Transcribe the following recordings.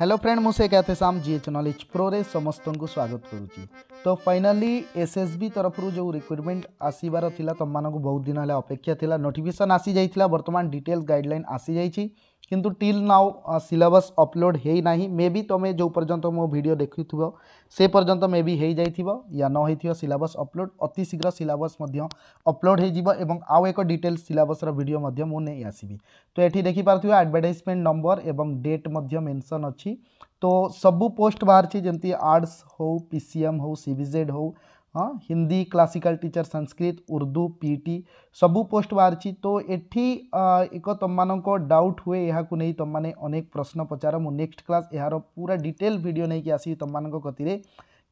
Hello friend मुझे कैथेसाम GH knowledge pro समस्त स्वागत करुच्ची तो फाइनाली एस एस बी तरफ जो रिक्वयरमेंट आसबार तुम मानक बहुत दिन है अपेक्षा था नोटिफिकेसन आसी जाता बर्तमान डिटेल्स गाइडलाइन आसी जाइए किंतु टिल नाउ सिलेबस अपलोड है ना मे बी तुम जो पर्यटन मो भिड देखु से पर्यटन मे बी हो या न हो सिलेबस अपलोड अति शीघ्र सिलेबस अपलोड हो आउ एक डिटेल सिलेबस भिड मुझे आसबि तो ये देखिपार आडभटाइजमेंट नंबर और डेट मेनसन अच्छी तो सब पोस्ट बाहर जमी आर्ट्स हो पीसीएम हो सीबीजेड हो हाँ Hindi classical teacher Sanskrit Urdu PT सब पोस्ट बाहर तो ये एक तुम मान डाउट हुए यह नहीं तुम मैंने अनेक प्रश्न पचार मु नेक्स्ट क्लास यार पूरा डिटेल भिड नहीं कि आस तुम मत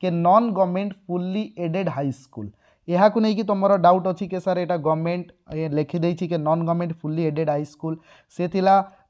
के non government fully aided high school यहाँ नहीं कि तुम डाउट अच्छी के सारे यहाँ गवर्नमेंट लिखिदेगी कि non government fully aided high school से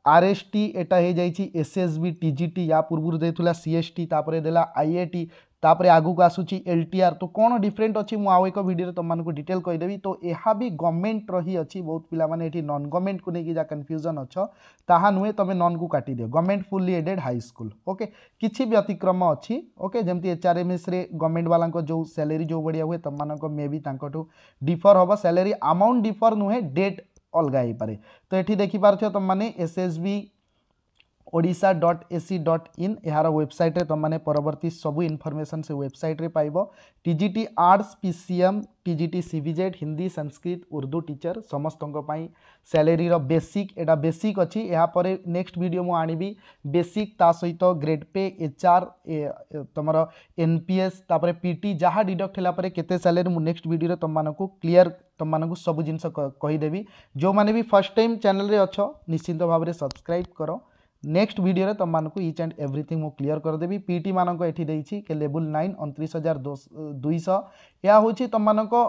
आर एस टी एटा हो जाएसबी टी एस बी या पूर्व देखा सी एस टी तापर देला टी तापर आगक आसूची एल टी आर तो कौन डिफरेन्ट अच्छी मुझे एक भिडियो तुमको डिटेल कहीदेवी तो यह भी गवर्नमेंट रही अच्छी बहुत पाने नन गवर्नमेंट को लेकिन जहाँ कनफ्यूजन अच्छा ताहा नुहे तुम नन को काटिद government fully aided high school okay किसी भी अतिक्रम अच्छी ओके जमी H R M S government वाला जो सैलरी जो बढ़िया हुए तुम मे भी डिफर हम सैलरी आमाउंट डिफर नुहे डेट अलग हो पाए तो ये देखिपे तुम तो मैंने S S B Odisha dot A C dot in यार वेबसाइट तुमने परवर्त सब इनफर्मेसन से वेबसाइट रे पाइब T T arts P C M T T C B Z Hindi Sanskrit Urdu teacher समस्त सैलरी बेसिक एटा बेसिक अच्छी यापर नेक्स्ट भिड मु बेसिक ता सहित तो ग्रेड पे एच एचआर तुम एन पी एस टी जहाँ डिडक्ट है केलरी मुझे नेक्स्ट भिडियो तुम मानक क्लीयर तुम मानक सब कहीदेवी जो मैंने भी फर्स्ट टाइम चेल अच्छ निश्चिंत भाव में सब्सक्राइब कर ନେକ୍ସଟ ଭିଡ଼ିଓରେ ତୁମମାନଙ୍କୁ ଇଚ୍ ଆଣ୍ଡ ଏଭ୍ରିଥିଙ୍ଗ ମୁଁ କ୍ଲିଅର କରିଦେବି ପି ଟି ମାନଙ୍କ ଏଠି ଦେଇଛି କି ଲେବୁଲ୍ ନାଇନ୍ ଅଣତିରିଶ ହଜାର ଦୁଇଶହ ଏହା ହେଉଛି ତୁମମାନଙ୍କ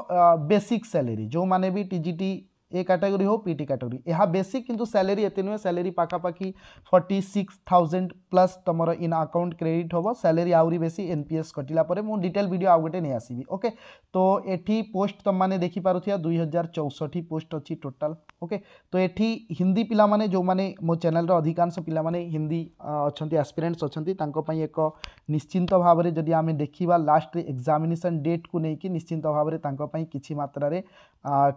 ବେସିକ୍ ସାଲେରୀ ଯେଉଁମାନେ B T G T A category हो पीटी कैटेगरी यहाँ बेसिक किंतु सैलरी एत नुहे सैलरी पखापाखि फर्टी सिक्स थाउजेंड प्लस तुम इन आकाउंट क्रेडिट हम सैलरी आहरी बेस एनपीएस कटिला डिटेल भिड आउ गोटे नहीं आसवि ओके तो ये पोस्ट तुम मैंने देखिपुर दुई हजार चौष्टि पोस्ट अच्छी टोटाल ओके तो ये हिंदी पिला जो मैंने मो चेल अधिकांश पिला हिंदी अच्छा आस्पिरेन्ट्स अच्छा एक निश्चिंत भाव में जब आम देखा लास्ट एक्जामेसन डेट को लेकिन निश्चिंत भाव में कि मात्रा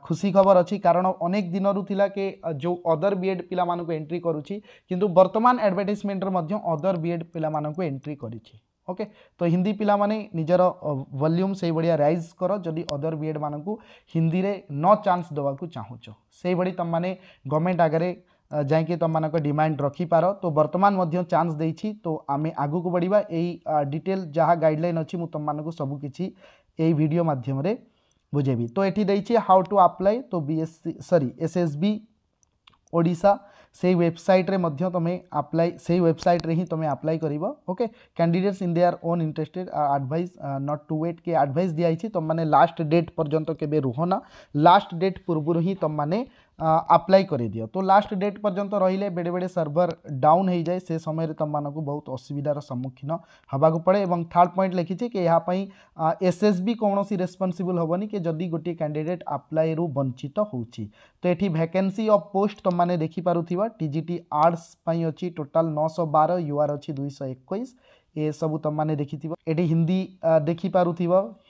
खुशी खबर अच्छी कारण अनेक दिन रूला के जो अदर बीएड एड मानक एंट्री करुच्ची किंतु बर्तमान एडभर्टाइजमेंटर अदर बीएड एड मानक एंट्री करके ओके तो हिंदी पिला निजर वॉल्यूम से बढ़िया राइज कर जदि अदर बी एड मानक हिंदी रे न चान्स देवा चाहूच से भाई तुम मैंने गवर्नमेंट आगे जैकि तुम मान डिमांड रखिपार तो बर्तमान चान्स दे तो आम आगक बढ़िया यही डिटेल जहाँ गाइडल अच्छी मुझे तुम सबकिछ यही भिड मध्यम बुझेबी तो ये हाउ टू अप्लाई तो B S C BSc S SSB Odisha से वेबसाइट रे मध्य तुम्हें अप्लाई से वेबसाइट रे ही तुम्हें अप्लाई कर okay candidates in their own interested advice not to wait के एडवाइस दिया तुम मैंने लास्ट डेट पर्यटन केवे लास्ट डेट पूर्व ही तुम मैंने अप्लाई कर दि तो लास्ट डेट पर्यंत रही बेड़े बेड़े सर्भर डाउन हो जाए से समय तुमको बहुत असुविधार सम्मुखीन होगाक पड़े और थार्ड पॉइंट लिखी कि यहाँपी एस एस बी कौन रेस्पनसबल हेनी कि जदि गोटे कैंडिडेट आप्लाय रु वंचित हो तो ये भैकेन्सि अफ पोस्ट तुमने देखिपार टी जी टी आर्ट्स अच्छी टोटाल नौश बार युआर अच्छी दुईश एक ये सब तुमने देखी थे हिंदी देखिपार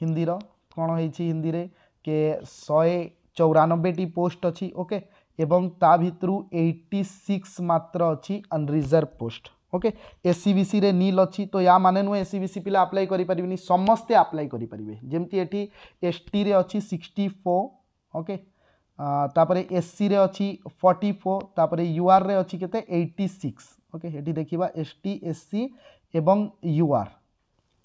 हिंदी कौन हो हिंदी के शहे ଚଉରାନବେଟି ପୋଷ୍ଟ ଅଛି ଓକେ ଏବଂ ତା ଭିତରୁ ଏଇଟି ସିକ୍ସ ମାତ୍ର ଅଛି ଅନରିଜର୍ଭ ପୋଷ୍ଟ ଓକେ ଏସ୍ସିବିସିରେ ନିଲ୍ ଅଛି ତ ୟା ମାନେ ନୁହେଁ ଏସ୍ସିବିସି ପିଲା ଆପ୍ଲାଏ କରିପାରିବେନି ସମସ୍ତେ ଆପ୍ଲାଏ କରିପାରିବେ ଯେମିତି ଏଠି ଏସ୍ଟିରେ ଅଛି ସିକ୍ସଟି ଫୋର୍ ଓକେ ତାପରେ ଏସ୍ସିରେ ଅଛି ଫର୍ଟି ଫୋର୍ ତାପରେ ୟୁଆର୍ରେ ଅଛି କେତେ ଏଇଟି ସିକ୍ସ ଓକେ ଏଠି ଦେଖିବା ଏସ୍ଟି ଏସ୍ସି ଏବଂ ୟୁଆର୍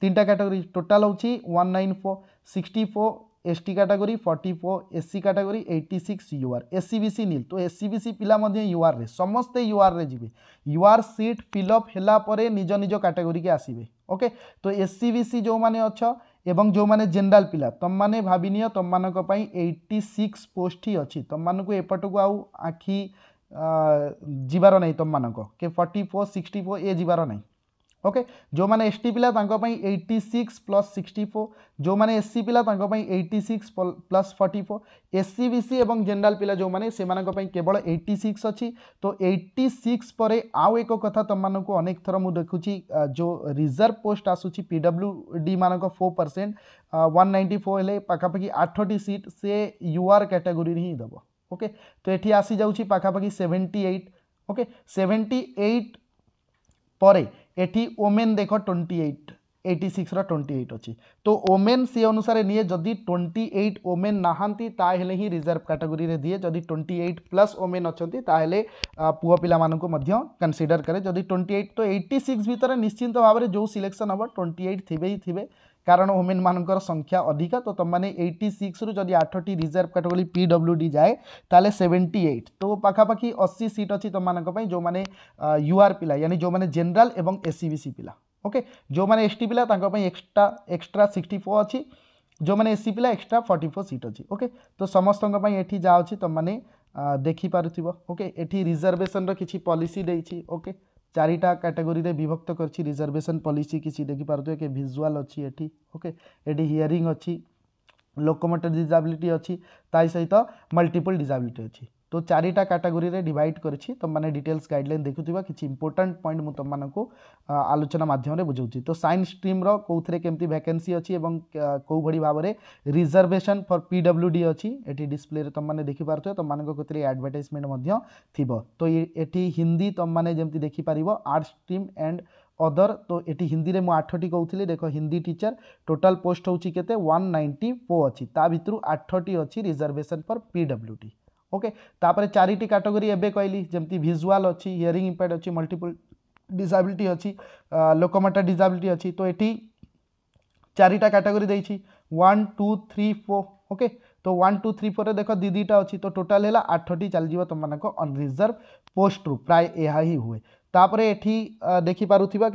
ତିନିଟା କ୍ୟାଟେଗୋରୀ ଟୋଟାଲ୍ ହେଉଛି one nine four sixty four S ST category 44 SC UR S C C nil तो एससीबीसी पिला मध्य यूआर रे समस्ते यूआर रे जिबे यूआर सीट फिलअप अप निज निज कैटेगरी के आसबे ओके तो एससीबीसी जो माने अच्छा एवं जो माने जनरल पिला तुम मैंने भाबिनियो तुम मानक एट्टी सिक्स पोस्ट ही अच्छी तुम मानक एपटु को आउ आखी जीवार नहीं तुम मानक के 44 64 ए जीवार नहीं ओके जो मैंने एस टी पिला eighty six plus sixty four जो मैंने एस सी पिला eighty six plus forty four S C B C और जेनेल पिला जो मैंने से केवल एट्टी सिक्स अच्छी तो एट्टी सिक्स पर आउ एक कथा तुम मानक अनेक थर मुझे देखुची जो रिजर्व पोस्ट आसूँ पी डब्ल्यू डी मान four percent one ninety four है पखापाखि आठटी सीट से यूआर कैटेगोरी ही देव ओके तो ये आसी जाऊँगी पखापाखि seventy eight okay seventy eight पर এটি ওমেন দেখ টোয়েন্টি এইট এইটি সিক্সর টোয়েন্টি এইট অছি তো ওমেন সে অনুসারে নিয়ে যদি টোয়েন্টি এইট ওমেন নাহান্তি তাহলে হি রিজর্ভ ক্যাটেগোরি দিয়ে যদি টোয়েন্টি এইট প্লাস ওমেন অনেক তাহলে পুয় পিলা মানুষ কনসিডর করে যদি টোয়েন্টি এইট তো এইটি সিক্স ভিতরে নিশ্চিন্ত ভাবে যে সিলেকশন হব টোয়েন্টি এইট থিবে হি থিবে কারণ ওমেন মানকর সংখ্যা অধিকা তো তোমাদের এইটি সিক্স রু যদি আঠটি reserve category P W D যায় তাহলে সেভেন্টি এইট তো পাখাপাখি অশী সিট অছি তোমাদের যে ইউআর পিলা ইয়ানি যে জেনারেল এবং এসসিবিসি e পিলা ওকে যে এসটি পিলা তাঁর এক্সট্রা এক্সট্রা সিক্সটি ফোর অছি ଯେଉଁମାନେ ଏ ସି ପିଲା ଏକ୍ସଟ୍ରା ଫର୍ଟି ଫୋର୍ ସିଟ୍ ଅଛି ଓକେ ତ ସମସ୍ତଙ୍କ ପାଇଁ ଏଠି ଯାହା ଅଛି ତୁମମାନେ ଦେଖିପାରୁଥିବ ଓକେ ଏଠି ରିଜର୍ଭେସନ୍ର କିଛି ପଲିସି ଦେଇଛି ଓକେ চারিটা ক্যাটেগোরিরে বিভক্ত করছি রিজর্ভেসন পলিসি কিছু দেখিপারে কি ভিজুয়াল অছি এটি ওকে এটি হিয়ারিং অছি লোকোমোটর ডিজাবিলিটি অছি তাই সহিত মল্টিপল ডিজাবিলিটি অছি তো চারিটা ক্যাটাগোরিরে ডিভাইড করেছি তোমাদের ডিটেলস গাইডলাইন দেখুথিবা কিছু ইম্পর্টান্ট পয়েন্ট মু তোমাকে আলোচনা মাধ্যমে বুঝাউছি তো সাইন্স স্ট্রিমর কোথায় কেমতি ভ্যাকেন্সি অছি এবং কোভাবে ভাবে রিজর্ভেশন ফর পিডব্লুডি অছি এটি ডিসপ্লে তোমাদের দেখিপারুথিবে তোমাদের কোথায় আডভার্টাইজমেন্ট থিব তো এটি হিন্দি তোমাদের যেমতি দেখিপারিব আর্ট স্ট্রিম অ্যান্ড অদর তো এটি হিন্দি মু আঠটি কৌলি দেখ হিন্দি টিচর টোটাল পোস্ট হচ্ছে কেতে ওয়ান নাইনটি ফোর অছি তা ভিতর আঠটি অছি রিজর্ভেশন ফর পিডব্লুডি ओके तापर चारिटी कैटेगरी एवं कहली जमी भिजुआल अच्छी हियरिंग इम्पैक्ट अच्छी मल्टीपल डिजाबिलिटी अच्छी लोकमाटा डिजाबिलिटी अच्छी तो ये चारिटा कैटेगरी देखिए one two three four okay तो वन टू थ्री फोर देख दुईटा अच्छी तो टोटाल है आठटी चल तुम मान अनरिजर्व पोस्ट्रु प्राय यही हुए तापर ये देखिपु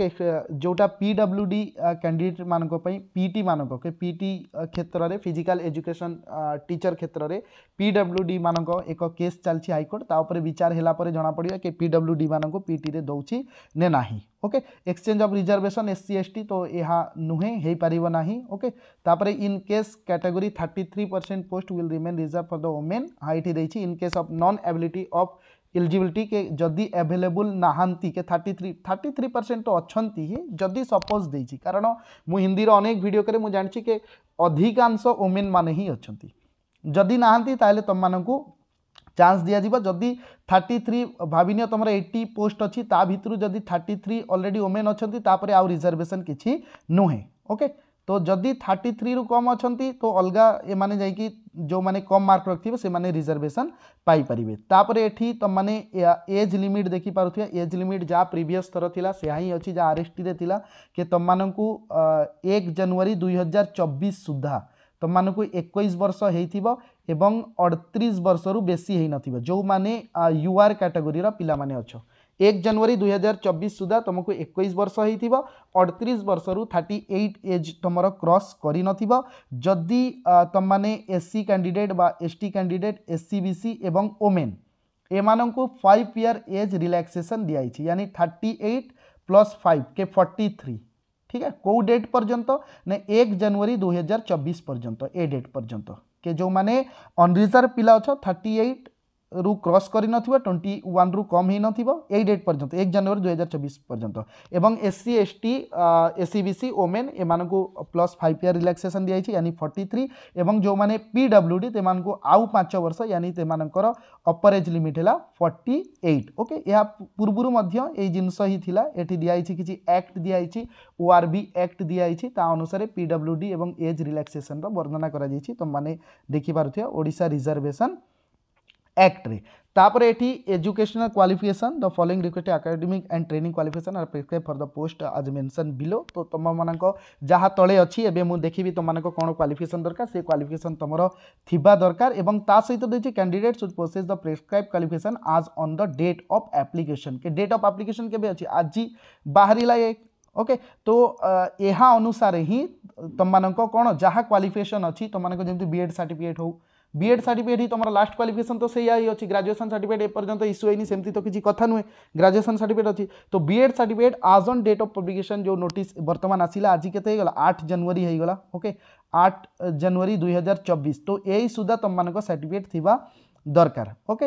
जोटा डब्ल्यू डी कैंडिडेट मानी पीटी मानक ओके पीटी क्षेत्र में फिजिकाल एजुकेशन टीचर क्षेत्र में पि डब्ल्यू डी मानक एक केस चलती हाइकोर्ट तापर विचार होगापर जमापड़ा कि डब्ल्यू डी मानक पीटी रे दौची ने ना okay exchange of reservation S C S T तो यह नुहे हो पारना ओके तापर in case category thirty three percent post will remain reserve for the women हाँ ये in case of non ability of eligibility के जदि एभेलेबुल नहांती के 33 33 थ्री परसेंट तो अच्छा जदि सपोज दे कारण मु हिंदी अनेक भिड कें जानी कि अधिकांश वोमेन मान अच्छा जदि नहांती तुम मानक चान्स दिजा जदि थर्टी थ्री भावनी तुम एट्टी पोस्ट अच्छी ता भितर जदि थर्टी थ्री अलरेडी ओमेन अच्छा आउ रिजर्वेशन किसी नुहे ओके okay? तो जदि थर्टी थ्री रु कम अच्छा तो अलग एम जा जो मैंने कम मार्क रखे से मैंने रिजर्वेशन पाइपर तापर तुम मैंने एज लिमिट देखिपे एज लिमिट जहाँ प्रिवियस थर थी से हाँ अच्छी जहाँ आर एस टी थी कि तुम मानक एक जनवरी दुई हजार चबीस सुधा तुम मैं एक वर्ष अड़तीस वर्ष रु बेसी हो न जो मैंने यूआर कैटेगोरी पिला अच्छा एक जनवरी दुई हजार चौबीस सुधा तुमको एक बर्ष हो अड़तीस वर्ष रु थर्टी एट एज तुम क्रस कर जदि तुम मैंने एस सी कैंडिडेट बा S T candidate S C B C एवं ओमेन एम को फाइव इयर एज रिलैक्सेशन दिखाई यानी थर्टी एट प्लस फाइव के फोर्टी थ्री ठीक है कौ डेट पर्यंत ना एक जनवरी दुई हजार चबिश पर्यंत ए डेट पर्यंत के जो मैंने अनरिजर्व पिला अच्छा थर्टी एट রু ক্রস করে নথিব টোয়েন্টি ওয়ান রু কম হয়ে নথিব এই ডেট পর্যন্ত এক জানুয়ারি দুই হাজার চব্বিশ পর্যন্ত এবং এসসি এসটি এসিবিসি ওমেন এমানক প্লস ফাইভ ইয়ার রিলাক্সেসন দিয়েছি ইয়ানি ফর্টি থ্রি এবং যে পিডব্লুডি সে আউ পাঁচ বর্ষ ইয়ানি সে অপর এজ লিমিট হল ফর্টি এইট ওকে এ পূর্বর এই জিনিস হি লা এটি দিয়েছি কিছু আক্ট দিয়েছি ওআরবি আক্ট দিয়েছি তা অনুসারে পিডব্লুডি এবং এজ রিলাক্সেসন বর্ণনা করা যাই তোমাকে দেখিপার ওড়শা রিজর্ভেসন ଆକ୍ଟରେ ତାପରେ ଏଠି educational qualification the following request academic and training qualification are prescribe for the post as mention below ତ ତୁମମାନଙ୍କ ଯାହା ତଳେ ଅଛି ଏବେ ମୁଁ ଦେଖିବି ତୁମମାନଙ୍କ କ'ଣ କ୍ୱାଲିଫିକେସନ୍ ଦରକାର ସେ କ୍ୱାଲିଫିକେସନ୍ ତୁମର ଥିବା ଦରକାର ଏବଂ ତା ସହିତ ଦେଇଛି candidate should process the prescribe qualification as on the date of application କେ ଡେଟ୍ ଅଫ୍ ଆପ୍ଲିକେସନ୍ କେବେ ଅଛି ଆଜି ବାହାରିଲା ଏ ओके okay, तो यहाँ अनुसार ही तुम मान कौन जहाँ क्वालिफिकेसन अच्छी तुम जमी बीएड सर्टिफिकेट हो बीएड सर्टिफिकेट ही तुम लास्ट क्वाफिकेसन तो से ही अच्छी ग्राजुएसन सार्टिफिकेट एपर्तंत इश्यू है सेमती तो किसी कथ नुहे ग्राजुएसन सार्टिफिकेट अच्छी तो B Ed certificate as on date of publication जो नोटिस बर्तमान आसा आज के आठ जानुरी होगा ओके आठ जानुरी दुई हजार तो यही सुधा तुम मान सार्टिफिकेट थी दरकार ओके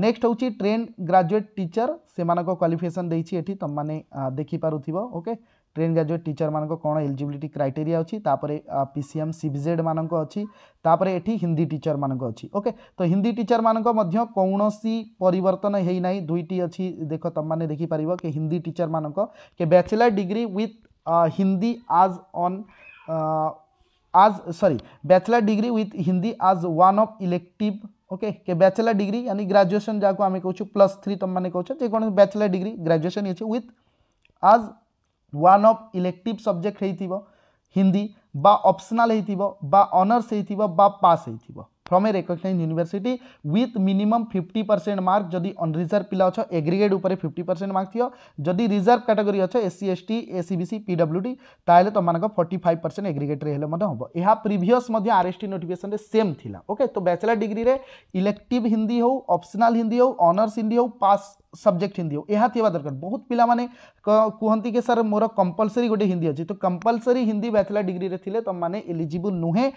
नेक्स्ट हूँ ट्रेन ग्राजुएट टीचर से मानक क्वाफिकेसन देखिए तुम मैंने देखिपे ओके ट्रेन ग्राजुएट टीचर मानक कौन एलिजिलिटी क्राइटेरी अच्छी तापर पी सी एम सी विजेड मानक अच्छी तापर एटी हिंदी टीचर मानक अच्छी ओके तो हिंदी टीचर मानक कौन सी परिवर्तन होना दुईटी अच्छी देख तुम मैंने देखिपर कि हिंदी टीचर मानक कि bachelor degree with Hindi as on as sorry bachelor degree with Hindi as one of elective okay के बैचलर डिग्री यानी ग्रेजुएशन जहाँ को आम कौ प्लस थ्री तुम मैंने कौन बैचलर डिग्री ग्रेजुएशन अच्छे with as one of elective subject ହେଇଥିବ ହିନ୍ଦୀ ବା ଅପ୍ସନାଲ୍ ହେଇଥିବ ବା ଅନର୍ସ ହେଇଥିବ ବା ପାସ୍ ହେଇଥିବ from a recognize university with minimum fifty percent mark जदि अनरिजर्व पिला अच्छ एग्रिगेट उपर फिफ्टी परसेंट मार्क थी जदि रिजर्व कैटेगरी अच्छे SC S T A C C W D ताहले तुम फर्ट फाइव परसेंट एग्रिगेट्रे हम यह previous R S T notification same थी ओके तो बैचलर डिग्री में इलेक्टिव हिंदी हूँ अप्सनाल हिंदी हूँ अनर्स हिंदी हूँ पास सब्जेक्ट हिंदी हो यह दरकार बहुत पिला माने कहते कि सर मोर कंपलसरी गोटे हिंदी अच्छी तो कंपलसरी हिंदी बैचलर डिग्री रे थिले तो एलिजिबल नुहे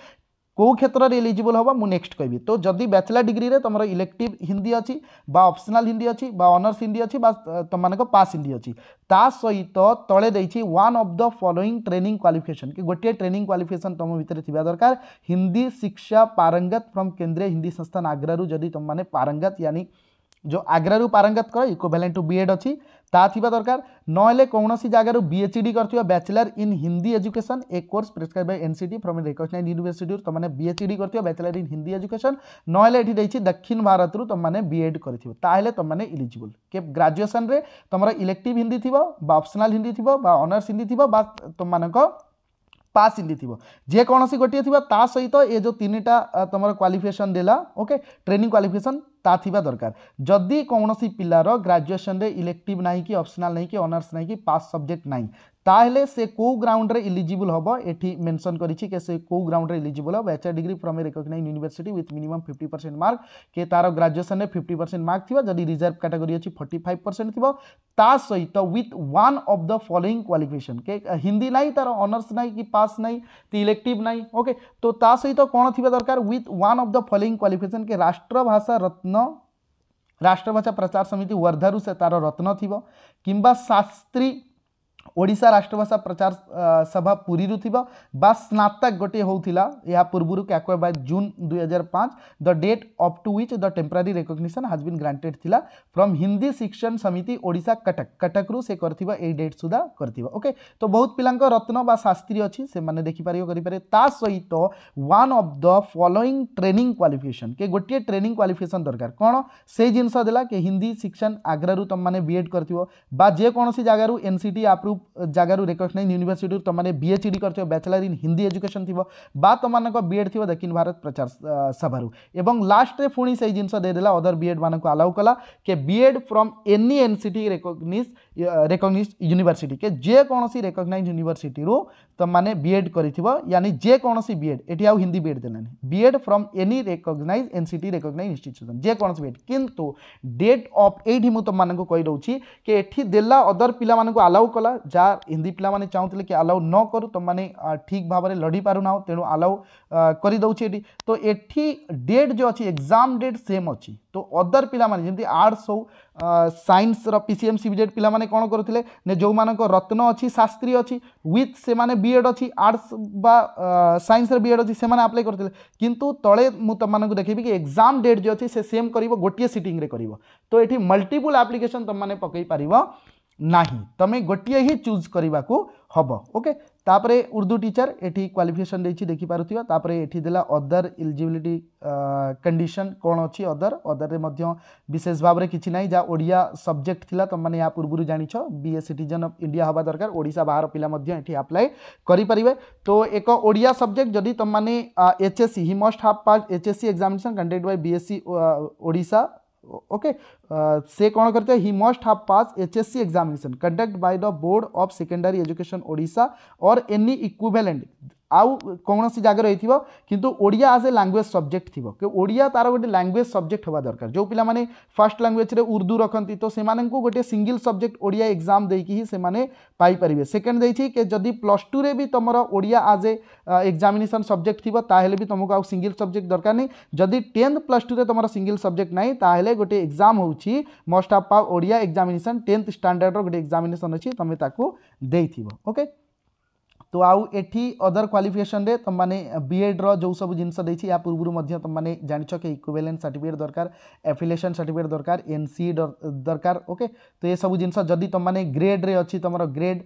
कौ क्षेत्र में एलिज हे मुक्सट कह तो जदि बैचलर डिग्री में तुम इलेक्टिव हिंदी अच्छी अप्सनाल हिंदी अच्छी अनर्स हिंदी अच्छी तुम तुमको पास हिंदी अच्छी ता सहित तले one of the following training qualification कि गोटे ट्रेनिंग क्वाफिकेसन तुम भितर थी दरकार हिंदी शिक्षा पारंगत फ्रम केन्द्रीय हिंदी संस्थान आग्रह जदि तुमने पारंगत यानी जो आग्रह पारंगत कर equivalent to B Ed Ed अच्छी ତାଥିବା ଦରକାର ନହେଲେ କୌଣସି ଜାଗାରୁ ବିଏଚ୍ଡି କରିଥିବା bachelor in Hindi education a course prescribe by NCTE from recognize ୟୁନିଭର୍ସିଟିରୁ ତୁମେ ବିଏଚ୍ଡି କରିଥିବ ବ୍ୟାଚେଲର ଇନ୍ ହିନ୍ଦୀ ଏଜୁକେସନ୍ ନହେଲେ ଏଠି ଦେଇଛି ଦକ୍ଷିଣ ଭାରତରୁ ତୁମେ ବିଏଡ୍ କରିଥିବ ତାହେଲେ ତୁମେ ଇଲିଜିବୁଲ୍ କେ ଗ୍ରାଜୁଏସନ୍ରେ ତୁମର ଇଲେକ୍ଟିଭ୍ ହିନ୍ଦୀ ଥିବ ବା ଅପ୍ସନାଲ୍ ହିନ୍ଦୀ ଥିବ ବା ଅନର୍ସ ହିନ୍ଦୀ ଥିବ ବା ତୁମମାନଙ୍କ पास हिंदी थी जेकोसी गोटे थी सहित तो ये जो तीन टा तुम क्वाफिकेसन देला ओके ट्रेनिंग क्वाफिकेसन ता दरकार जदि कौन पिलार ग्राजुएसन इलेक्टिव नहीं कि अपसनाल नहीं कि अनर्स नहीं कि पास सब्जेक्ट नाई তাহলে সে কেউ গ্রাউন্ডে ইলিজিবল হব এটি মেনশন করেছি কে সে কেউ গ্রাউন্ডে ইলিজিবল হব bachelor degree from a recognize university with minimum fifty percent mark কে তার গ্রাজুয়েসনে ফিফটি পরসেন্ট মার্ক থাকবে যদি রিজর্ভ ক্যাটেগোরি অছি ফর্টি ফাইভ পরসেন্ট থাকবে তা সহিত with one of the following qualification কে হিন্দি নাই তার অনার্স নাই কি পাস নাই তি ইলেকটিভ নাই ওকে তো তা সহিত কোণ থাকা দরকার with one of the following qualification কে রাষ্ট্রভাষা রত্ন রাষ্ট্রভাষা প্রচার সমিতি ওয়ার্ধারু সে তার রত্ন থাকবে কিংবা শাস্ত্রী ଓଡ଼ିଶା ରାଷ୍ଟ୍ରଭାଷା ପ୍ରଚାର ସଭା ପୁରୀରୁ ଥିବ ବା ସ୍ନାତକ ଗୋଟିଏ ହେଉଥିଲା ଏହା ପୂର୍ବରୁ କ୍ୟାକୁଏ ବାଇ ଜୁନ୍ ଦୁଇ ହଜାର ପାଞ୍ଚ the date up to which the temporary recognition has been granted ଥିଲା ଫ୍ରମ୍ ହିନ୍ଦୀ ଶିକ୍ଷଣ ସମିତି ଓଡ଼ିଶା କଟକ କଟକରୁ ସେ କରିଥିବ ଏଇ ଡେଟ୍ ସୁଦ୍ଧା କରିଥିବ ଓକେ ତ ବହୁତ ପିଲାଙ୍କ ରତ୍ନ ବା ଶାସ୍ତ୍ରୀ ଅଛି ସେମାନେ ଦେଖିପାରିବ କରିପାରିବେ ତା ସହିତ one of the following training qualification କି ଗୋଟିଏ ଟ୍ରେନିଂ କ୍ୱାଲିଫିକେସନ୍ ଦରକାର କ'ଣ ସେଇ ଜିନିଷ ଦେଲା କି ହିନ୍ଦୀ ଶିକ୍ଷଣ ଆଗ୍ରାରୁ ତୁମମାନେ ବି ଏଡ଼୍ କରିଥିବ ବା ଯେକୌଣସି ଜାଗାରୁ ଏନ୍ ସି ଟି ଆପ୍ରୁଭ୍ ଜାଗାରୁ ରେକଗ୍ନାଇଜ୍ ୟୁନିଭର୍ସିଟିରୁ ତୁମମାନେ ବିଏଚ୍ଡି କରିଥିବ ବ୍ୟାଚେଲର ଇନ୍ ହିନ୍ଦୀ ଏଜୁକେସନ୍ ଥିବ ବା ତୁମମାନଙ୍କ ବିଏଡ୍ ଥିବ ଦକ୍ଷିଣ ଭାରତ ପ୍ରଚାର ସଭାରୁ ଏବଂ ଲାଷ୍ଟରେ ପୁଣି ସେଇ ଜିନିଷ ଦେଇଦେଲା ଅଦର ବିଏଡ୍ ମାନଙ୍କୁ ଆଲାଉ କଲା କେ B Ed from any NCTE recognize recognize university କେ ଯେକୌଣସି ରେକଗ୍ନାଇଜ୍ ୟୁନିଭର୍ସିଟିରୁ ତୁମମାନେ ବିଏଡ୍ କରିଥିବ ୟାନି ଯେକୌଣସି ବିଏଡ୍ ଏଠି ଆଉ ହିନ୍ଦୀ ବିଏଡ୍ ଦେଲାନି B Ed from any recognize NCTE recognize institution ଯେକୌଣସି ବିଏଡ୍ କିନ୍ତୁ ଡେଟ୍ ଅଫ୍ ଏଇଠି ମୁଁ ତୁମମାନଙ୍କୁ କହିଦେଉଛି କି ଏଠି ଦେଲା ଅଦର ପିଲାମାନଙ୍କୁ ଆଲାଉ କଲା যা হিন্দি পিলামানে চাহুলে কি আলাউ ন করু তোমাকে ঠিক ভাবে লড়ি পারু না তেমন আলাউ করে দেছি এটি তো এটি ডেট যে অছি এক্সাম ডেট সেম অছি তো অদর পিলামানে যেমনি আর্টস হো সাইন্সর পিসিএম সিবিজেড পিলামানে কোণ করুলে যে যেমানক রত্ন অছি শাস্ত্রী অছি উইথ সেমানে বিএড অছি আর্টস বা সাইন্সর বিএড অছি সেমানে আপ্লাই করুলে কিন্তু তলে মু তোমাকে দেখবি কি এক্সাম ডেট যে অছি সে সেম করব গোটিয়ে সিটিংরে করব তো এটি মল্টিপুল আপ্লিকেসন তোমাকে পকাই পারিব ना तुम्हें गोटे ही चूज करने को हम ओके तापरे उर्दू टीचर ये क्वाफिकेसन देखिए देखिपार तापर ये अदर इलिजिलिटी कंडीशन कौन अच्छी अदर अदर में विशेष भाव में किसी ना जहाँ ओडिया सब्जेक्ट थी तुम मैंने यहाँ पूर्व जान be a citizen of India हाँ दरकार ओडा बाहर ये आप्लाय करेंगे तो एक ओडिया सब्जेक्ट जदि तुम मैंने H SC he must have pass H S C examination conduct by B SC ओडा ओके uh, से कौन करते हैं must have pass C examination conduct by the board of secondary education Odisha और एनी इक्विवेलेंट 아우 কোনসি জাগ রইথিবা কিন্তু ওড়িয়া আজে ল্যাঙ্গুয়েজ সাবজেক্ট থিবো কে ওড়িয়া তারে গটি ল্যাঙ্গুয়েজ সাবজেক্ট হোবা দরকার জো pila মানে ফার্স্ট ল্যাঙ্গুয়েজ রে উর্দু রাখন্তি তো সে মানে কো গটি সিঙ্গেল সাবজেক্ট ওড়িয়া एग्जाम দেইকি হি সে মানে পাই পারিবে সেকেন্ড দেইছি কে যদি প্লাস 2 রে বি তোমার ওড়িয়া আজে এক্সামিনেশন সাবজেক্ট থিবো তাহলে বি তমোক আ সিঙ্গেল সাবজেক্ট দরকার নাই যদি 10th প্লাস 2 রে তোমার সিঙ্গেল সাবজেক্ট নাই তাহলে গটি एग्जाम होउची must have Odia examination 10th standard রে গটি এক্সামিনেশন হচি তুমি তাକୁ দেইথিবা ওকে तो आउ एठी अदर क्वालिफिकेशन रे तमने बीएड रो जो सब जिन या पूर्व मध्य तमने जानिछ के इक्विवेलेंट सर्टिफिकेट दरकार एफिलिएशन सर्टिफिकेट दरकार एनसी e दरकार ओके तो ये सब जिनस जदि तमने ग्रेड रे अछि तमरो ग्रेड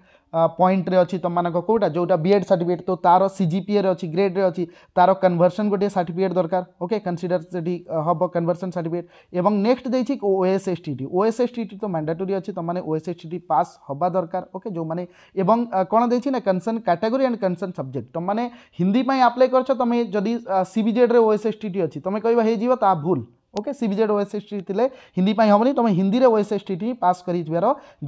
পয়েন্টরে অছি তোমাদের কোটা যেটা বিএড সার্টিফিকেট তো তার সিজিপিএ অছি গ্রেড্রে অছি তার কনভরসন গোটিয়ে সার্টিফিকেট দরকার ওকে কনসিডর সেটি হব কনভরসন সার্টিফিকেট এবং নেক্সট দিয়েছি ওএসএসটিটি ওএসএসটিটি তো ম্যান্ডাটোরি অছি তোমাদের ওএসএসটিটি পাস হবা দরকার ওকে যে এবং কোণ দিয়েছি না concern category and concern subject তোমাদের হিন্দি আপ্লাই করছ তুমি যদি সিবিজেড্রে ওএসএসটিটি অছি তুমি কহবা হয়ে যাব তা ভুল ওকে সিবিজেড ওএসএসটি লে হিন্দি পাই হবনি তুমি হিন্দি রে ওএসএসটি পাস করে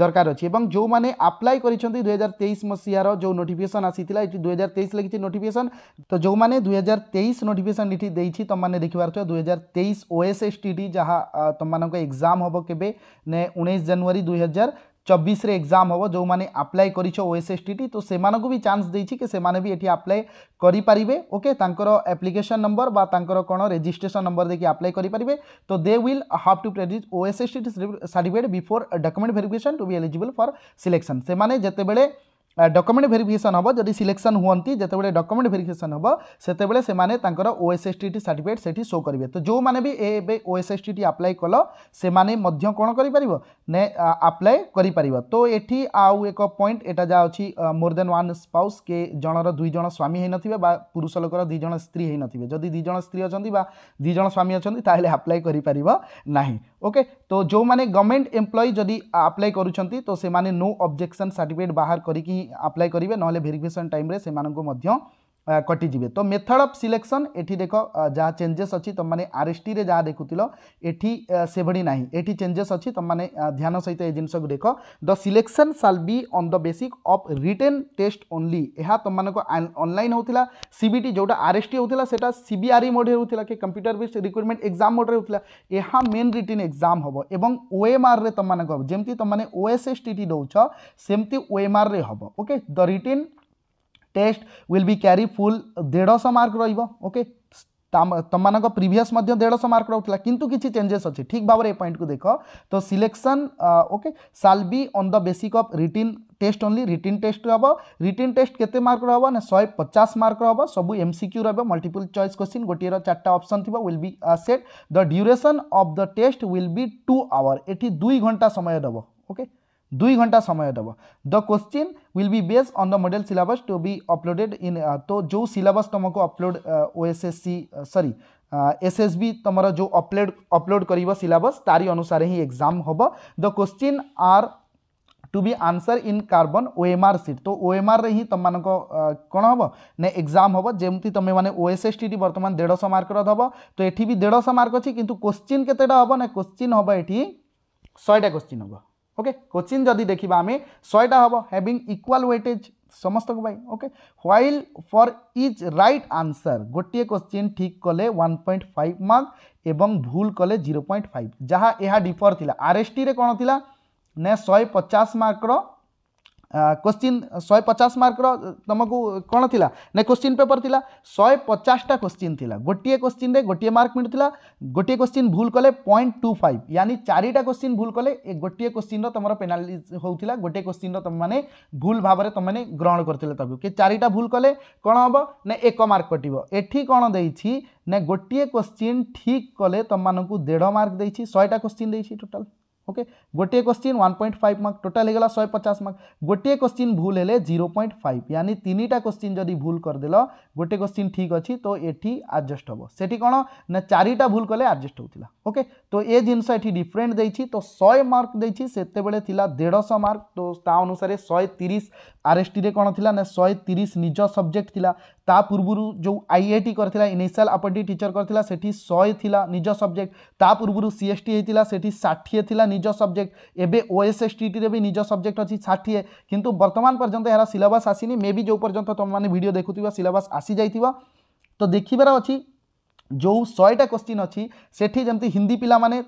দরকার অছি এবং যে আপ্লাই করেছেন দুই হাজার তেইশ মসিহার যে নোটিফিকেসন আসিলা এটি দুই হাজার তেইশ লিখি নোটিফিকেসন তো যে দুই হাজার তেইশ নোটিফিকেসন এটি দিয়েছি তোমাকে দেখিপার দুই হাজার তেইশ ওএসএসটি যা তোমার এক্সাম হব কেবে নে উনিশ জানুয়ারি দুই হাজার ଚବିଶରେ ଏକ୍ଜାମ୍ ହେବ ଯେଉଁମାନେ ଆପ୍ଲାଏ କରିଛ ଓଏସ୍ଏସ୍ଟିଟି ତ ସେମାନଙ୍କୁ ବି ଚାନ୍ସ ଦେଇଛି କି ସେମାନେ ବି ଏଠି ଆପ୍ଲାଏ କରିପାରିବେ ଓକେ ତାଙ୍କର ଆପ୍ଲିକେସନ୍ ନମ୍ବର ବା ତାଙ୍କର କ'ଣ ରେଜିଷ୍ଟ୍ରେସନ୍ ନମ୍ବର ଦେଇକି ଆପ୍ଲାଏ କରିପାରିବେ ତ they will have to produce OSSTT certificate before document verification to be eligible for selection ସେମାନେ ଯେତେବେଳେ ডকুমেন্ট ভেরিফিকেসন হব যদি সিলেকশন হুঁতি যেতবে ডকুমেন্ট ভেরিফিকেসন হব সেতবে সে ওএসএসটিটি সার্টিফিকেট সেটি শো করবে তো যে এবে ওএসএসটিটি আপ্লাই কল সে কোণ করে নে আপ্লাই করে পার তো এটি আউ এক পয়েন্ট এটা যা অছি মোর দেন ওয়ান স্পাউস কে জনর দুই জন স্বামী হয়ে নথিবে বা পুরুষ লোকর দুই জন স্ত্রী হয়ে নথিবে যদি দুই জন স্ত্রী অনেক বা দুই জন স্বামী অনেক তাহলে আপ্লাই করে পার না ওকে তো যে গভর্নমেন্ট এমপ্লয়ি যদি আপ্লাই করুচ্ছেন তো সে নো অবজেকশন সার্টিফিকেট বাহার করিকি आप्लाय करेंगे ना भेरिफिकेसन टाइम से मध्य कटिजे तो मेथड अफ सिलेक्शन ये देख जहाँ चेंजेस अच्छी तुम तो मैंने आरएसटी रे जहाँ देखुल एटी सेभली ना ये चेंजेस अच्छी तुम तो मैंने ध्यान सहित ये जिनस देख the selection shall be on the basic of written test only यह तुम मानक अनलाइन जो सीबीटी जोटा आरएसटी होता से सीबीआरई मोडे होता कि computer based recruitment exam mode होता यह मेन रिटेन एक्जाम हम और ओएमआर रे तुम मानक हम जमी तुम मैंने ओएसएसटी दौच सेमती ओएमआर रे हम तो okay the written test will be carry full देढ़श मार्क रोके तुम मान प्रिस् देश मार्क रोला कितु किसी चेंजेस अच्छे ठीक भाव में पॉइंट को देख तो selection okay shall be on the basic of written test only written test हे रिटिन टेस्ट केते मार्क हम ना शहे पचास मार्क हम सब M CQ multiple choice question गोटे चार्टा अप्सन थी will be set the duration of the test will be two hour ये दुई घंटा समय दब ओके दुई घंटा समय দুই ঘন্টা সময় দেব the question will be base on the model syllabus to be uploaded in তো যে সিলাবস তোমাকে অপলোড ওএসএসসি সরি এসএসবি তোমার যে অপলোড अपलोड कर সিলাবস তারি अनुसार ही এক্সাম हम the question are to be answer in carbon or sheet तो ओ ओएमआर रे ही तुम मान कौन हम ना एग्जाम हम जमी तुम मैंने ओएसएसटी बर्तमान देढ़श मार्क हम तो ये भी देढ़श मार्क अच्छी कितना क्वेश्चि केतेटा हम ना क्वेश्चन हम ये शहेटा क्वेश्चि हम ওকে କୋଶ୍ଚିନ୍ ଯଦି ଦେଖିବା ଆମେ ଶହେଟା ହେବ ହ୍ୟାଭିଂ ଇକ୍ୱାଲ୍ ୱେଟେଜ୍ ସମସ୍ତଙ୍କ ପାଇଁ okay while for is right answer ଗୋଟିଏ କୋଶ୍ଚିନ୍ ଠିକ୍ କଲେ ୱାନ୍ ପଏଣ୍ଟ ଫାଇଭ୍ ମାର୍କ ଏବଂ ଭୁଲ କଲେ ଜିରୋ ପଏଣ୍ଟ ଫାଇଭ୍ ଯାହା ଏହା ଡିଫର୍ ଥିଲା ଆର୍ଏସ୍ଟିରେ କ'ଣ ଥିଲା ନା ଶହେ ପଚାଶ ମାର୍କର क्वेश्चन शहे पचास मार्क तुमको कौन थी ना क्वेश्चन पेपर थी शहे पचासटा क्वेश्चन थी गोटे क्वेश्चन रे गोटे मार्क मिलता गोटे क्वेश्चन भूल कले पॉइंट टू फाइव यानी चारिटा क्वेश्चन भूल कले गोटे क्वेश्चन तुम पेनाल्ट होता गोटे क्वेश्चन तुम भूल भाव में तुमने ग्रहण करूँ कि चारिटा भूल कले कौन हम ना एक मार्क कटो एटी कौन दे गोटे क्वेश्चन ठीक कले तुम मानक देढ़ मार्क देटा क्वेश्चन दे टोटाल ओके गोटे question one point five mark total होगा शहे पचास मार्क गोटे क्वेश्चन भूल हेले जीरो पॉइंट फाइव यानी तीन टा क्वेश्चन जदि भूल करदेल गोटे क्वेश्चन ठीक अच्छी तो ये आडजस्ट हम से कौन ना चारिटा भूल कले आडजस्ट होता ओके तो ये जिनस ये डिफरेन्ट दे तो शहे मार्क दे से देढ़श मार्क तो अनुसार शहे तीस आर एस टी कौन थी ना शहे तीस निज सब्जेक्ट थी ତା ପୂର୍ବରୁ ଯେଉଁ ଆଇ ଆଇ ଟି କରିଥିଲା ଇନିସିଆଲ୍ ଆପଏଣ୍ଟି ଟିଚର୍ କରିଥିଲା ସେଠି ଶହେ ଥିଲା ନିଜ ସବଜେକ୍ଟ ତା ପୂର୍ବରୁ ସି ଏସ୍ ଟି ହେଇଥିଲା ସେଠି ଷାଠିଏ ଥିଲା ନିଜ ସବଜେକ୍ଟ ଏବେ ଓ ଏସ୍ ଏସ୍ ଟିଟିରେ ବି ନିଜ ସବଜେକ୍ଟ ଅଛି ଷାଠିଏ କିନ୍ତୁ ବର୍ତ୍ତମାନ ପର୍ଯ୍ୟନ୍ତ ଏହାର ସିଲାବସ୍ ଆସିନି ମେ ବି ଯେଉଁ ପର୍ଯ୍ୟନ୍ତ ତୁମମାନେ ଭିଡ଼ିଓ ଦେଖୁଥିବ ସିଲାବସ୍ ଆସିଯାଇଥିବ ତ ଦେଖିବାର ଅଛି जो शहेटा क्वेश्चन अच्छी सेठी हिंदी पाने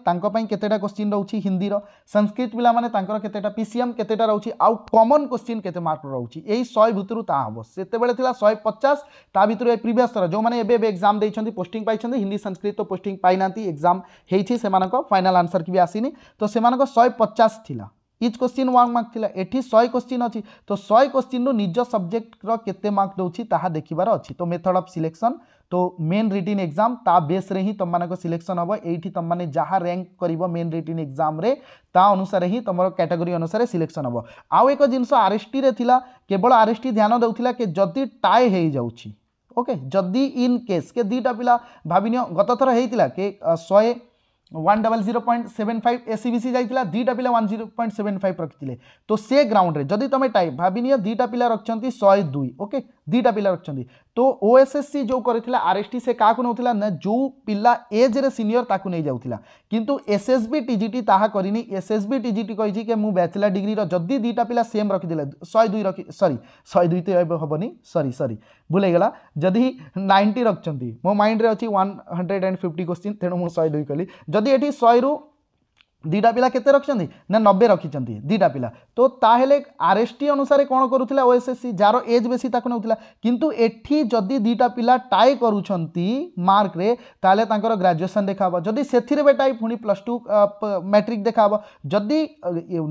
केतेटा क्वेश्चन रोचे हिंदीर संस्कृत पिलाने केतेटा पीसीएम केतेटा रोचे आउ कमन क्वेश्चन केते मार्क रोचे यही शहे भितर ता से शहे पचास ता भितर प्रिभस थर जो मैंने एक्जाम देखते पोस्टिंग पाई हिंदी संस्कृत तो पोस्टिंग पाई ना एग्जाम होती से फाइनाल आंसर की भी आसनी तो से शहे पचास ଇଚ୍ କୋଶ୍ଚିନ୍ ୱାନ୍ ମାର୍କ ଥିଲା ଏଠି ଶହେ କୋଶ୍ଚିନ୍ ଅଛି ତ ଶହେ କୋଶ୍ଚିନ୍ରୁ ନିଜ ସବଜେକ୍ଟର କେତେ ମାର୍କ ଦେଉଛି ତାହା ଦେଖିବାର ଅଛି ତ ମେଥଡ଼ ଅଫ୍ ସିଲେକ୍ସନ୍ তো মেন রিটিন এক্সাম তা বেস্রে হি তোমাদের সিলেকশন হব এইটি তোমাদের যা র্যাঙ্ক করব মেন রিটিন এক্সামে তা অনুসারে হি তোমার ক্যাটেগোরি অনুসারে সিলেকশন হব আউ এক জিনিস আরএসটি রে থিলা কেবল আরএসটি ধ্যান দেউথিলা কে যদি টাই হয়ে যাচ্ছি ওকে যদি ইন কেস কে দুইটা পিলা ভাবি নিও গত থর হয়েছিল কে শহে one double zero point seven five एसीबीसी जाता दुटा पिला one zero point seven five रखिले तो से ग्राउंड जदि तुम टाइप भावनी दुटा पिला रखते शहे दुई ओके दुटा पिला रखते तो ओ एस ओएसएससी जो कर आरएसटी से क्या नौला ना जो पिला एज्रे रे सीनियर ताकू नहीं जाऊला कितु किंतु एसएसबी टीजीटी ताहा करनी एसएसबी टीजीटी कही कि मुझ बैचलर डिग्री जदि दुटा पिला सेम रखिदे शहे दुई रखी सरी शहे दुई तो हबनी सरी सरी ଭୁଲେଇଗଲା ଯଦି ନାଇଣ୍ଟି ରଖିଛନ୍ତି ମୋ ମାଇଣ୍ଡରେ ଅଛି one hundred and fifty question ତେଣୁ ମୁଁ ଶହେ ଦୁଇ କଲି ଯଦି ଏଠି ଶହେରୁ দুইটা পিলা কেতে রাখছেন না নবে রাখিছেন দুইটা পিলা তো তাহলে আরএসটি অনুসারে কোণ করুলা ওএসএসসি যার এজ বেশি তাকে নেওয়া কিন্তু এটি যদি দুইটা পিলা টাই করুছেন মার্করে তাহলে তাঁর গ্রাজুয়েসন দেখা হব যদি সেথিরে বি টাই পুঁ প্লস টু ম্যাট্রিক দেখা হব যদি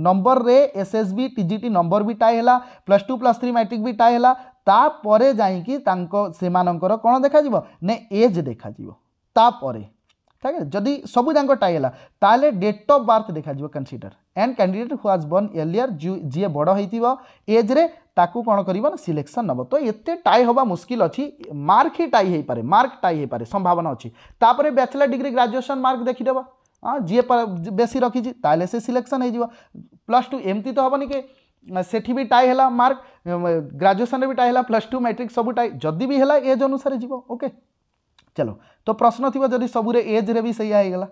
নম্বরের এসএসবি টিজিটি নম্বর বি টাই হল plus two plus three matric বি টাই হল তাপরে যাইকি তাঙ্ক সেমানকর কোন দেখা କ'ଣ ଦେଖାଯିବ এজ দেখা ଦେଖାଯିବ তাপরে ঠিক আছে যদি সবু যাঙ্ক টাই হল তাহলে ডেট অফ বার্থ দেখা যাব কনসিডর এন্ড ক্যান্ডিডেট হু হাজ বর্ন এলিয়ার যিয়ে বড় হয়েছিল এজ্রে তাকে কোণ করব না সিলেকশন নব তো এতে টাই হওয়া মুশকিল অছি মার্ক হি টাই হয়ে পড়ে মার্ক টাই হয়ে পড়ে সম্ভাবনা অছি তাপরে ব্যাচেলার ডিগ্রি গ্রাজুয়েসন মার্ক দেখিদেবা হ্যাঁ যিয়ে বেশি রাখিছি তাহলে সে সিলেকশন হয়ে যাব প্লাস টু এমতি তো হবনি কে सेठी भी टाए है मार्क ग्राजुएसन भी टाए है प्लस टू मैट्रिक सब टाए जदि भी है एज अनुसार जीव ओके चलो तो प्रश्न थी जब सबूर एज्रे भी सही होगा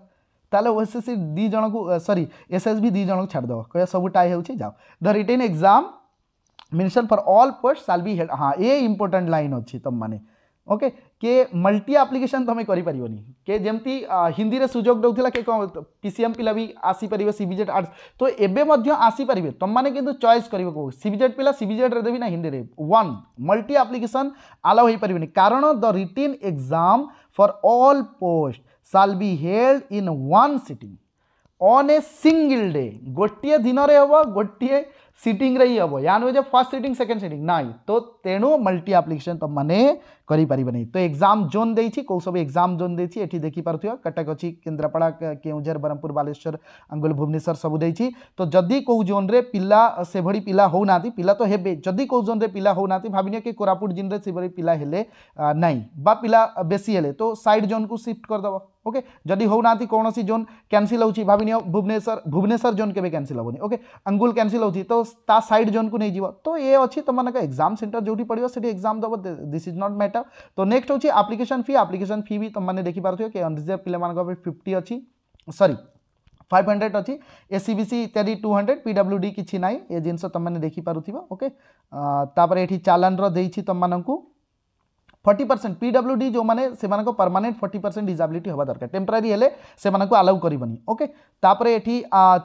तेल ओ एस एस सी दी जन को सरी एस एस भी दी जन को छाड़देव कह सब टाए हो जाओ the written exam mention for all post shall भी हाँ ये इंपोर्टां लाइन अच्छी तुम मैंने ओके के मल्टी आप्लिकेसन तुम करें जमी हिंदी में सुजोग था कि कौन पीसीएम तो पिला भी आसी पारे सीजेड आर्ट्स तो ये आसी पारे तुम मैंने कि चयस करके सीजेड पिला सीजेड देवी ना Hindi one multi application allow हो पारे कारण the written exam for all post shall be held in one sitting on a single day गोटे दिन में हम गोटे सीटिंग रही हम या नुह फर्स्ट सीटिंग सेकेंड सीटिंग ना तो तेणु मल्टी आप्लिकेसन तुमने तो करें तो एक्जाम जोन दे कौ सब एक्जाम जोन देखिए देखिपुर थो कटक अच्छी केन्द्रापड़ा के ब्रह्मपुर बालेश्वर अंगुल भुवनेश्वर सब दे तो जदि कौ जोन में पिला से भाई पिला हो ना पिला तो हे जदि कौ जोन में पिला हो ना भावि कि कोरापुट जोन में से पिला हेले ना बा पिला बेसी हेले तो सैड जोन को सिफ्ट करदेव ओके जदि होती कौन जोन कैनसिल हो भावनी भुवनेश्वर भुवनेश्वर जोन के कैनसिल हेनी ओके अंगुल कैनसिल होती तो सैड जोन को नहीं जीव तो ये अच्छी तुम एक्जाम सेन्टर जो पड़ो सी एक्जाम दब दिस इज नट मैटर तो नेक्स्ट हूँ आप्लिकेसन फी आप्लिकेसन फी भी तुमने पार्थ कि अनरिजर्व पे फिफ्टी अच्छी सरी फाइव हंड्रेड अच्छी सी सी इत्यादि टू हंड्रेड डी किसी ना ये जिनस तुमने देखिपुव ओके चालान रही तुमको ফর্টি পরসেন্ট পিডব্লুডি যে সে পরমানেন্ট ফর্টি পরসেন্ট ডিজাবিলিটি হওয়া দরকার টেম্পোরারি হলে সে আলাউ করবনি ওকে তাপরে এটি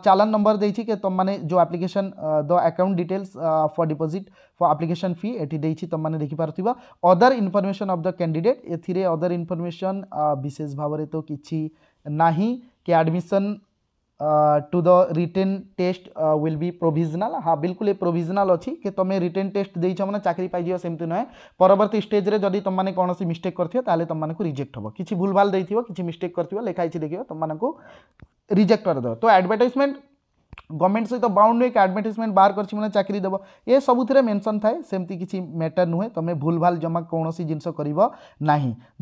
চালান নম্বর দিয়েছি কি তোমাদের যে application the account details for deposit for application fee এটি দিয়েছি তোমাদের দেখিপারুবা other information of the candidate এর অদর ইনফরমেসন বিশেষ ভাবে তো কিছু না কি admission to the written test will be provisional हाँ बिल्कुल ये प्रोविजनाल अच्छी कि तुम रिटेन टेस्ट देच मैंने चाकरी पाइज सेमती नुहे परवर्त स्टेज्रे जदि तुम मैंने कौन मिस्टेक करते तुम मैं रिजेक्ट हम किसी भूल भाल किसी मिस्टेक कर लेखाई देख तुम रिजेक्ट करदेव तो आडभटाइजमेंट गवर्नमेंट सहित बाउंड नुहे कि आडभर्टाइजमेंट बाहर कर चाकरी देव ए सबुरे मेनसन थाए सेमती किसी मैटर नुहे तुम भूल भाल जमा कौन जिनस कर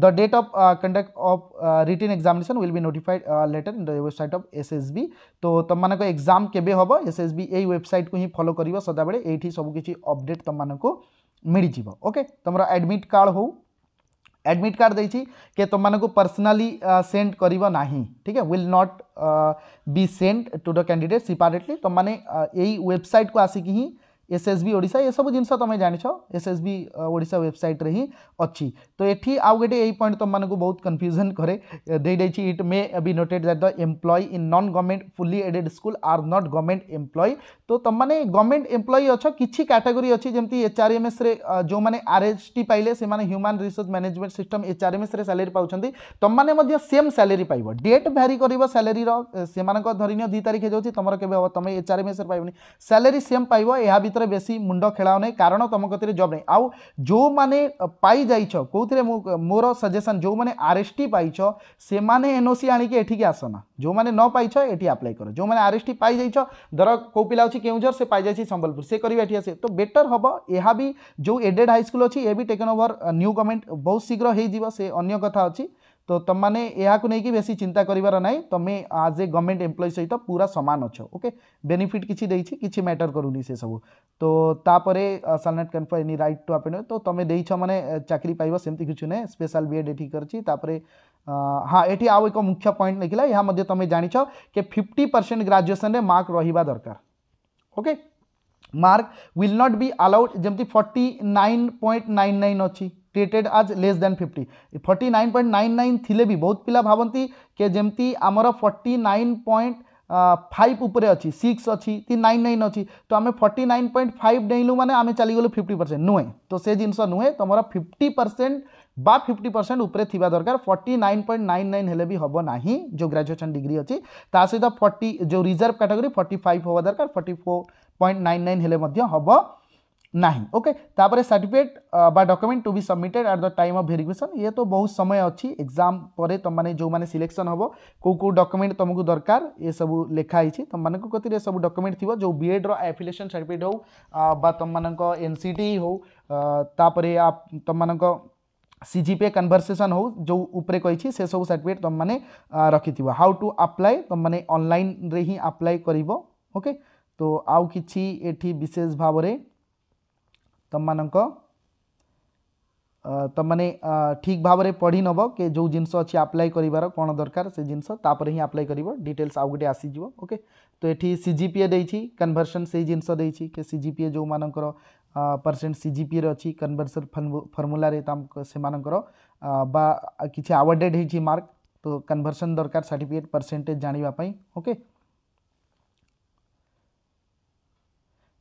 the date of conduct of written examination will be notified later in the website of S S B तो तुम मान एक्जाम केवे हम एस एस वि यही वेबसाइट को ही फलो कर सदा बेले सबकि अपडेट तुम मानक मिल ओके तुम एडमिट कार्ड हो एडमिट कार्ड दे तुमको पर्सनाली सेंड कर ठीक है will not be send to the candidate separately तुमने यही वेबसाइट को आसिक ही एस एस बी ओडा ये सब जिन तुम जान एस एस बी ओडा वेबसाइट ही अच्छी तो ये आउ गए यही पॉइंट तुमको बहुत कन्फ्यूजन कैर दे it may be noted that the employ in non government fully aided school are not government employ তো তুমি গভর্নমেন্ট এমপ্লয়ি অছ কিছু ক্যাটেগোরি অছি যেমতি এচআরএমএস রে যে আরএসটি পাইলে সে human resource management system HRMS রে স্যালারি পাচ্ছেন তুমি মধ্যে সেম স্যালারি পাইব ডেট ভ্যারি করব স্যালারি সে ধরিনিও দুই তারিখ হয়ে যাচ্ছে তোমার কেবে হব তুমি এচআরএমএস রে পাইবনি স্যালারি সেম পাইব এ ভিতরে বেশি মুন্ড খেলাও নাই কারণ তুম কতিরে জব নাই আউ যে পাই যাইছ কোথায় মোর সজেসন যে আরএসটি পাইছ সে এনওসি আনিকি এঠিকি আসনা যে ন পাইছ এটি আপ্লাই কর যে আরএসটি পাই যাইছ ধর কেউ পিলা অছি केउझर से पाई जाए संबलपुर से करेंगे ये आसे तो बेटर हम यह भी जो एडेड हाईस्कल अच्छी ये भी टेकन ओवर न्यू गवर्नमेंट बहुत शीघ्र होने कथा अच्छी तो तुमने कि बेसी चिंता करार ना तुम्हें आज ए गवर्नमेंट एम्प्लय सहित पूरा सामान अच ओके बेनिफिट किसी दे किसी मैटर करूनी से सब तो तापर can for any right to appointment तो तुम दे मैंने चाकरी पाइब सेमती किसी ना स्पेशल बीएड ये कर हाँ ये आउ एक मुख्य पॉइंट लिखला यह तुम जाच कि फिफ्टी परसेंट ग्राजुएसन मार्क रहा दरकार okay mark will not be allowed जमी forty nine point nine nine अच्छी ट्रेटेड आज less than fifty forty nine point nine nine थी भी बहुत पिला भावती कि जमी आमर फर्टी नाइन पॉइंट फाइव उपरे अच्छी सिक्स अच्छी कि नाइन नाइन अच्छी तो आम फर्टी नाइन पॉइंट फाइव डेलू मैंने आम चलीगल फिफ्टी परसेंट नुहे तो से जिन नुहे तुम फिफ्टी परसेंट बा फिफ्टी परसेंट उपरे दरकार forty nine point nine nine हेल्ले भी हम ना जो ग्राजुएसन डिग्री अच्छी सहित फर्टी जो रिजर्व कैटेगरी फर्टी फाइव होगा दरकार forty four point nine nine हेल्ले हम ना ओके सार्टिफिकेट बा document to be submitted at the time of verification ये तो बहुत समय अच्छी एक्जाम पर तुम मैंने जो मैंने सिलेक्शन हम कौ कौ डकुमेंट तुमको दरकार ये सब लिखाई तुम मैं कति सब डकुमेंट थी जो बीएड एड्र एफिलेसन सार्टिफिकेट हो तुम मन सी टी हो तुम मानक सीजीपीए कनभरसेसन हो जो ऊपर कही सब सर्टिफिकेट तुम मैंने रखि हाउ टू आप्लाय तुम मैंने अनलाइन आप्लाय कर ओके तो आउ कि ये विशेष भाव तुम मान तुम मैंने ठीक भाव में पढ़ी नब कि जो जिन अच्छी आप्लाय कर कौन दरकार से जिन आप्लाय कर डिटेल्स आउ गए आसीज ओके तो ये सीजीपीए देसन से जिनस के सीजीपीए जो मानकर परसेंट सी जिपी पि अच्छी कनभरसल फर्मुल से किसी आवारडेड हो मार्क तो कनभरसन दरकार सार्टिफिकेट परसेंटेज जानवापी ओके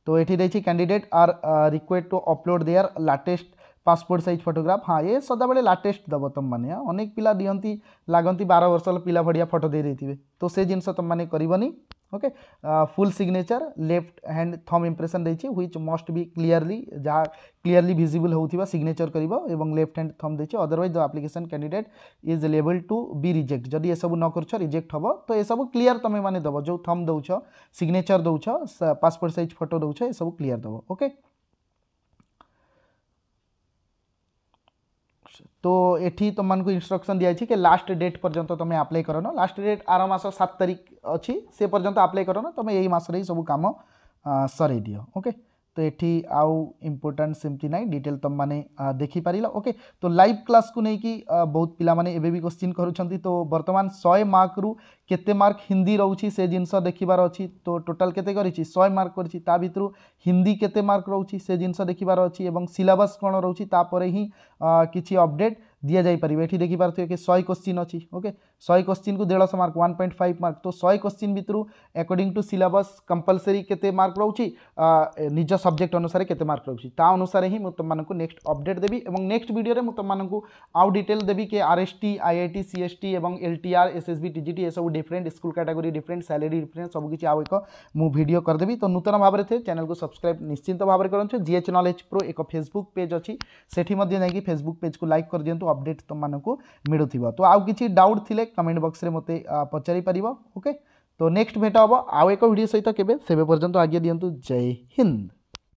तो ये रही candidate are required to upload their latest passport size photograph हाँ ये सदा बेले लाटेस्ट दब तुम मैंने अनेक पिला दिखती लगती बार वर्ष पिला भड़िया फटो दे थे तो से जिन तुम मैंने करनी okay full signature left hand thumb impression रही ह्विच मस्ट भी क्लीयरली जहाँ क्लीयरली भिजिबल होता सिग्नेचर कर लेफ्ट हैंड थम दे otherwise the application candidate is liable to be reject जदि ये सब न कर रिजेक्ट हम तो ये सब क्लीयर तुम मैंने दब जो थम दौ सिग्नेचर दौ पासपोर्ट सैज फटो दौ सब क्लीयर दब ओके okay? માર્ચ તો એઠી તમનકુ ઇન્સ્ટ્રક્શન દિયા છે કે લાસ્ટ ડેટ પર્યંત તમે આપ્લાય કરનો લાસ્ટ ડેટ આર માસ 7 તારીખ अछि से પર્યંત આપ્લાય કરનો તમે એઈ માસરે સબ કામ સરાઈ દિયો ઓકે ତ ଏଠି ଆଉ ଇମ୍ପୋର୍ଟାଣ୍ଟ ସେମିତି ନାହିଁ ଡିଟେଲ୍ ତୁମମାନେ ଦେଖିପାରିଲ ଓକେ ତ ଲାଇଭ୍ କ୍ଲାସ୍କୁ ନେଇକି ବହୁତ ପିଲାମାନେ ଏବେ ବି କୋଶ୍ଚିନ୍ କରୁଛନ୍ତି ତ ବର୍ତ୍ତମାନ ଶହେ ମାର୍କରୁ କେତେ ମାର୍କ ହିନ୍ଦୀ ରହୁଛି ସେ ଜିନିଷ ଦେଖିବାର ଅଛି ତ ଟୋଟାଲ୍ କେତେ କରିଛି ଶହେ ମାର୍କ କରିଛି ତା ଭିତରୁ ହିନ୍ଦୀ କେତେ ମାର୍କ ରହୁଛି ସେ ଜିନିଷ ଦେଖିବାର ଅଛି ଏବଂ ସିଲାବସ୍ କ'ଣ ରହୁଛି ତାପରେ ହିଁ କିଛି ଅପଡ଼େଟ୍ दि जापर ये देखिपे कि शहे क्वेश्चन अच्छी ओके शहे क्वेश्चन को देश mark one point five mark तो शहे क्वेश्चन भितर एकॉर्डिंग टू सिलेबस कंपलसरी के मार्क रोचे निज सब्जेक्ट अनुसार के मार्क रोचे अनुसार ही तुमको नेक्स्ट अपडेट देवी और नेक्स्ट भिडियो में तुमको आउ डिटेल देवी कि R S T I I T C S T और L T R S S B T T सब different school category different salary different सब किसी आउ एक मुझ करदेवी तो नूतन भाव में चैनल को सब्सक्राइब निश्चित भाव में करो जीएच नलेज प्रो एक फेसबुक पेज अच्छी से फेसबुक पेज को लाइक कर दिखाँ ଅପଡ଼େଟ୍ ତୁମମାନଙ୍କୁ ମିଳୁଥିବ ତ ଆଉ କିଛି ଡାଉଟ୍ ଥିଲେ କମେଣ୍ଟ ବକ୍ସରେ ମୋତେ ପଚାରି ପାରିବ ଓକେ ତ ନେକ୍ସଟ ଭେଟ ହେବ ଆଉ ଏକ ଭିଡ଼ିଓ ସହିତ କେବେ ସେବେ ପର୍ଯ୍ୟନ୍ତ ଆଜ୍ଞା ଦିଅନ୍ତୁ ଜୟ ହିନ୍ଦ